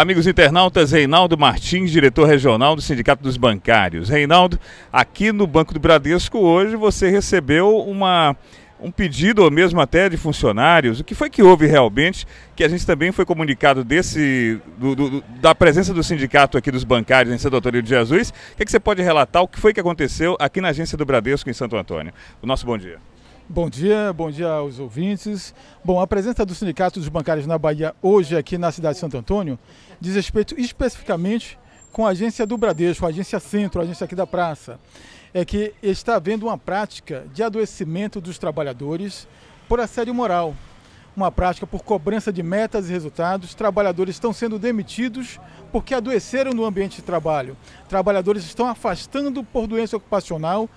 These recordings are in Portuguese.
Amigos internautas, Reinaldo Martins, diretor regional do Sindicato dos Bancários. Reinaldo, aqui no Banco do Bradesco hoje você recebeu uma um pedido ou mesmo até de funcionários. O que foi que houve realmente? Que a gente também foi comunicado desse do, do, da presença do sindicato aqui dos bancários em Santo Antônio de Jesus. O que, é que você pode relatar? O que foi que aconteceu aqui na agência do Bradesco em Santo Antônio? O nosso bom dia. Bom dia, bom dia aos ouvintes. Bom, a presença do Sindicato dos Bancários na Bahia hoje aqui na cidade de Santo Antônio diz respeito especificamente com a agência do Bradesco, a agência Centro, a agência aqui da praça. É que está havendo uma prática de adoecimento dos trabalhadores por assédio moral. Uma prática por cobrança de metas e resultados. Trabalhadores estão sendo demitidos porque adoeceram no ambiente de trabalho. Trabalhadores estão afastando por doença ocupacional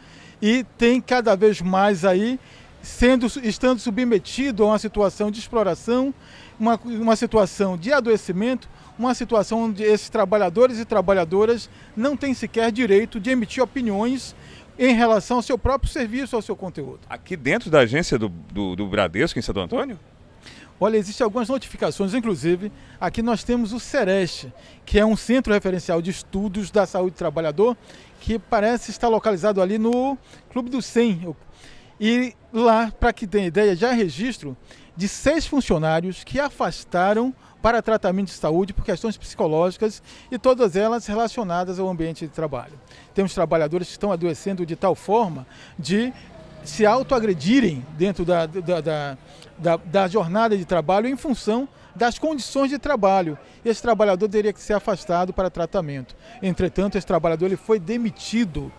e tem cada vez mais aí sendo estando submetido a uma situação de exploração, uma, uma situação de adoecimento, uma situação onde esses trabalhadores e trabalhadoras não têm sequer direito de emitir opiniões em relação ao seu próprio serviço, ao seu conteúdo. Aqui dentro da agência do, do, do Bradesco, em Santo Antônio? Olha, existem algumas notificações, inclusive, aqui nós temos o Sereste, que é um centro referencial de estudos da saúde do trabalhador, que parece estar localizado ali no Clube do 100. E lá, para que tenha ideia, já é registro de seis funcionários que afastaram para tratamento de saúde por questões psicológicas e todas elas relacionadas ao ambiente de trabalho. Temos trabalhadores que estão adoecendo de tal forma de se autoagredirem dentro da, da, da, da, da jornada de trabalho em função das condições de trabalho. Esse trabalhador teria que ser afastado para tratamento. Entretanto, esse trabalhador ele foi demitido.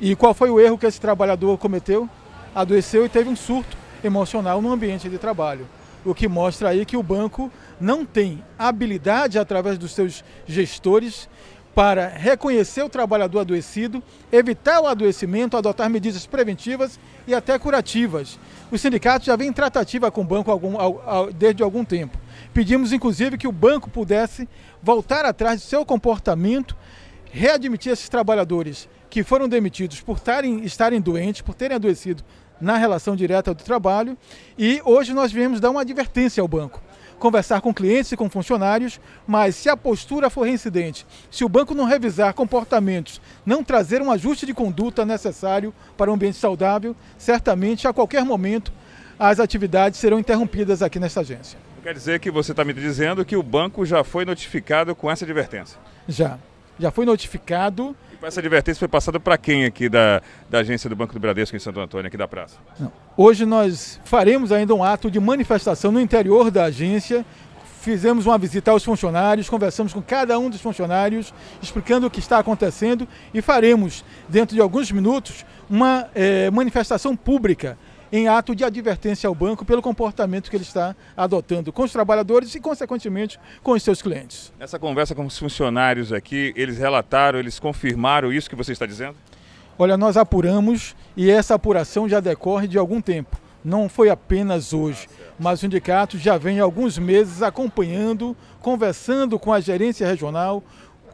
E qual foi o erro que esse trabalhador cometeu? Adoeceu e teve um surto emocional no ambiente de trabalho. O que mostra aí que o banco não tem habilidade, através dos seus gestores, para reconhecer o trabalhador adoecido, evitar o adoecimento, adotar medidas preventivas e até curativas. O sindicato já vem em tratativa com o banco algum, desde algum tempo. Pedimos, inclusive, que o banco pudesse voltar atrás de seu comportamento, readmitir esses trabalhadores que foram demitidos por tarem, estarem doentes, por terem adoecido na relação direta do trabalho. E hoje nós viemos dar uma advertência ao banco conversar com clientes e com funcionários, mas se a postura for reincidente, se o banco não revisar comportamentos, não trazer um ajuste de conduta necessário para um ambiente saudável, certamente a qualquer momento as atividades serão interrompidas aqui nesta agência. Quer dizer que você está me dizendo que o banco já foi notificado com essa advertência? Já já foi notificado. E essa advertência foi passada para quem aqui da, da agência do Banco do Bradesco em Santo Antônio, aqui da praça? Não. Hoje nós faremos ainda um ato de manifestação no interior da agência. Fizemos uma visita aos funcionários, conversamos com cada um dos funcionários, explicando o que está acontecendo e faremos, dentro de alguns minutos, uma é, manifestação pública em ato de advertência ao banco pelo comportamento que ele está adotando com os trabalhadores e, consequentemente, com os seus clientes. Nessa conversa com os funcionários aqui, eles relataram, eles confirmaram isso que você está dizendo? Olha, nós apuramos e essa apuração já decorre de algum tempo. Não foi apenas hoje, ah, mas o sindicato já vem há alguns meses acompanhando, conversando com a gerência regional,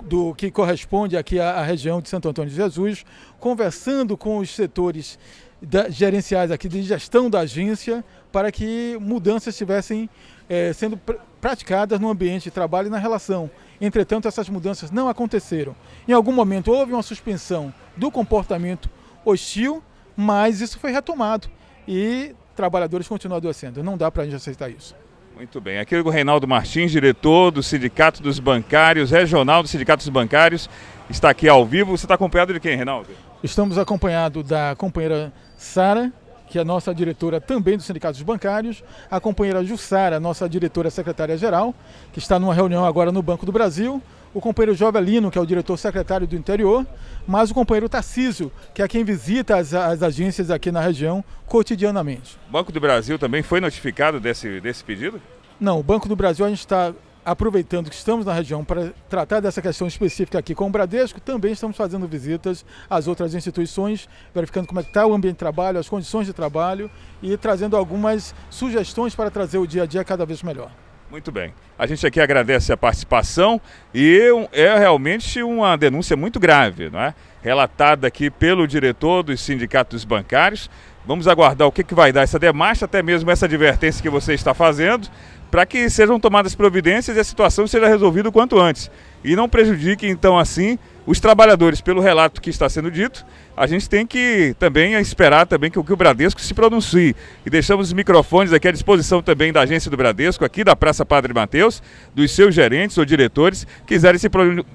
do que corresponde aqui à, à região de Santo Antônio de Jesus, conversando com os setores da, gerenciais aqui de gestão da agência para que mudanças estivessem é, sendo pr praticadas no ambiente de trabalho e na relação. Entretanto, essas mudanças não aconteceram. Em algum momento houve uma suspensão do comportamento hostil, mas isso foi retomado e trabalhadores continuam adoecendo. Não dá para a gente aceitar isso. Muito bem. Aqui é o Reinaldo Martins, diretor do Sindicato dos Bancários, regional do Sindicato dos Bancários, está aqui ao vivo. Você está acompanhado de quem, Reinaldo? Estamos acompanhado da companheira Sara, que é nossa diretora também do Sindicato dos Bancários, a companheira Jussara, nossa diretora secretária-geral, que está numa reunião agora no Banco do Brasil, o companheiro Jovelino, que é o diretor secretário do interior, mas o companheiro Tarcísio, que é quem visita as, as agências aqui na região cotidianamente. O Banco do Brasil também foi notificado desse, desse pedido? Não, o Banco do Brasil a gente está aproveitando que estamos na região para tratar dessa questão específica aqui com o Bradesco, também estamos fazendo visitas às outras instituições, verificando como é que está o ambiente de trabalho, as condições de trabalho e trazendo algumas sugestões para trazer o dia a dia cada vez melhor. Muito bem. A gente aqui agradece a participação e é realmente uma denúncia muito grave, não é? Relatada aqui pelo diretor dos sindicatos bancários. Vamos aguardar o que, que vai dar essa demarcha, até mesmo essa advertência que você está fazendo, para que sejam tomadas providências e a situação seja resolvida o quanto antes. E não prejudique, então, assim, os trabalhadores, pelo relato que está sendo dito, a gente tem que também esperar também que, que o Bradesco se pronuncie. E deixamos os microfones aqui à disposição também da agência do Bradesco, aqui da Praça Padre Mateus, dos seus gerentes ou diretores, quiserem se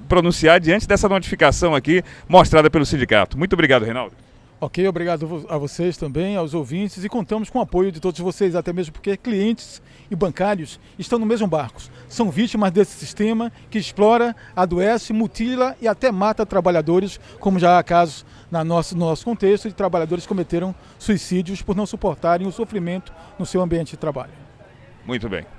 pronunciar diante dessa notificação aqui mostrada pelo sindicato. Muito obrigado, Reinaldo. Ok, obrigado a vocês também, aos ouvintes, e contamos com o apoio de todos vocês, até mesmo porque clientes e bancários estão no mesmo barco. São vítimas desse sistema que explora, adoece, mutila e até mata trabalhadores, como já há casos no nosso, nosso contexto de trabalhadores que cometeram suicídios por não suportarem o sofrimento no seu ambiente de trabalho. Muito bem.